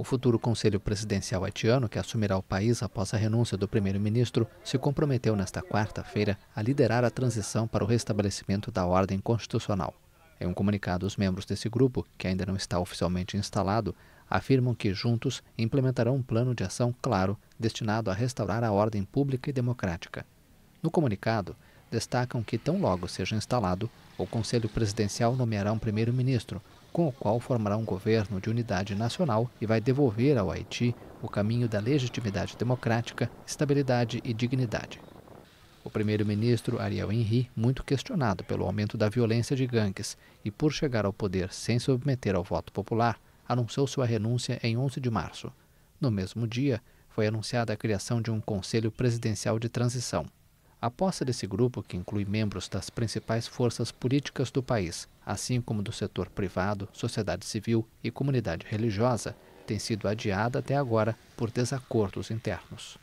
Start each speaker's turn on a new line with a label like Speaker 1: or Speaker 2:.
Speaker 1: O futuro Conselho Presidencial haitiano, que assumirá o país após a renúncia do primeiro-ministro, se comprometeu nesta quarta-feira a liderar a transição para o restabelecimento da ordem constitucional. Em um comunicado, os membros desse grupo, que ainda não está oficialmente instalado, afirmam que juntos implementarão um plano de ação claro destinado a restaurar a ordem pública e democrática. No comunicado, destacam que tão logo seja instalado, o Conselho Presidencial nomeará um primeiro-ministro, com o qual formará um governo de unidade nacional e vai devolver ao Haiti o caminho da legitimidade democrática, estabilidade e dignidade. O primeiro-ministro Ariel Henry, muito questionado pelo aumento da violência de gangues e por chegar ao poder sem submeter ao voto popular, anunciou sua renúncia em 11 de março. No mesmo dia, foi anunciada a criação de um Conselho Presidencial de Transição. A posse desse grupo, que inclui membros das principais forças políticas do país, assim como do setor privado, sociedade civil e comunidade religiosa, tem sido adiada até agora por desacordos internos.